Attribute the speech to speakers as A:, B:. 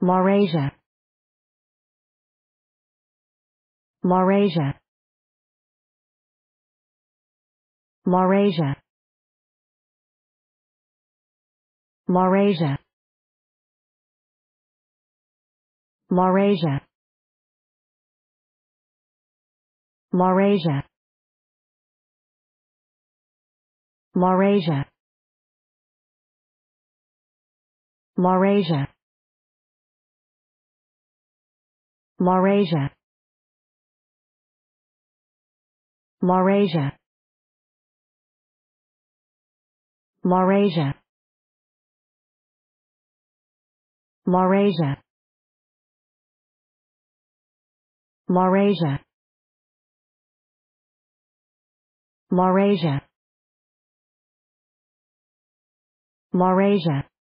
A: Laurasia. Laurasia. Laurasia. Laurasia. Laurasia. Laurasia. Laurasia. Laurasia. Laurasia. Laurasia. Laurasia. Laurasia. Laurasia. Laurasia. Laurasia.